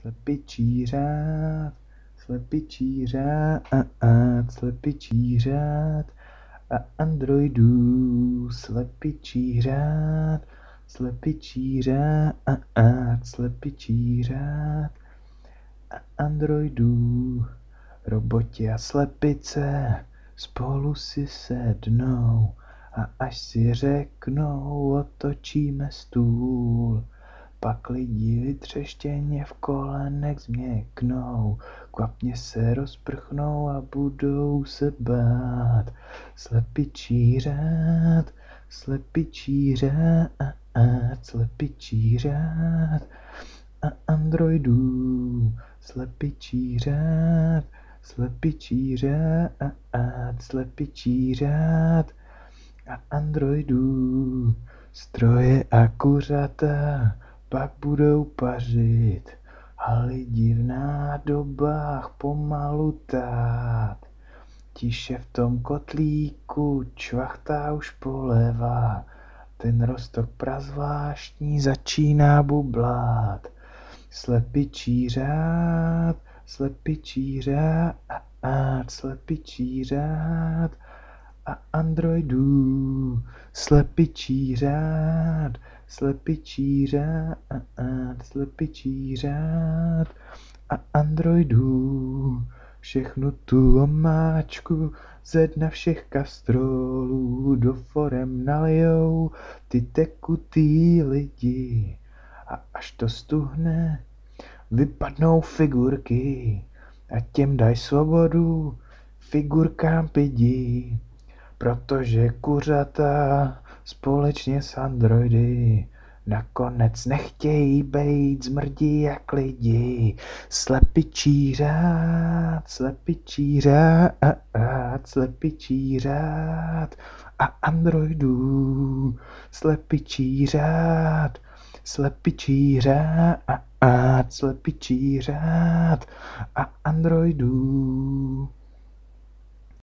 slepičí řád, slepičí řád, slepičí řád a androidů slepičí řád, slepičí řád, slepičí řád a androidů. Roboti a slepice spolu si sednou a až si řeknou, otočíme stůl pak lidi vytřeštěně v kolenek změknou, kvapně se rozprchnou a budou se bát. Slepičí řád, slepičí řád, slepičí řád a androidů, slepičí řád, slepičí řád, slepičí řád a androidů, stroje a kuřata pak budou pařit. A lidi v nádobách pomalu tát. Tiše v tom kotlíku čvachtá už polevá, Ten rostok prazvláštní začíná bublát. Slepičí řád, slepičí řád, slepičí řád a androidů slepičí řád slepičí řád, slepičí řád a androidů. Všechnu tu omáčku ze dna všech kastrolů do forem nalijou ty tekutý lidi. A až to stuhne, vypadnou figurky a těm daj svobodu, figurkám pidí, protože kuřata společně s androidy. Nakonec nechtějí být zmrdí jak lidi, slepičí řád, slepičí řád, slepičí řád a androidů, slepičí řád, slepičí řád, slepičí řád a androidů.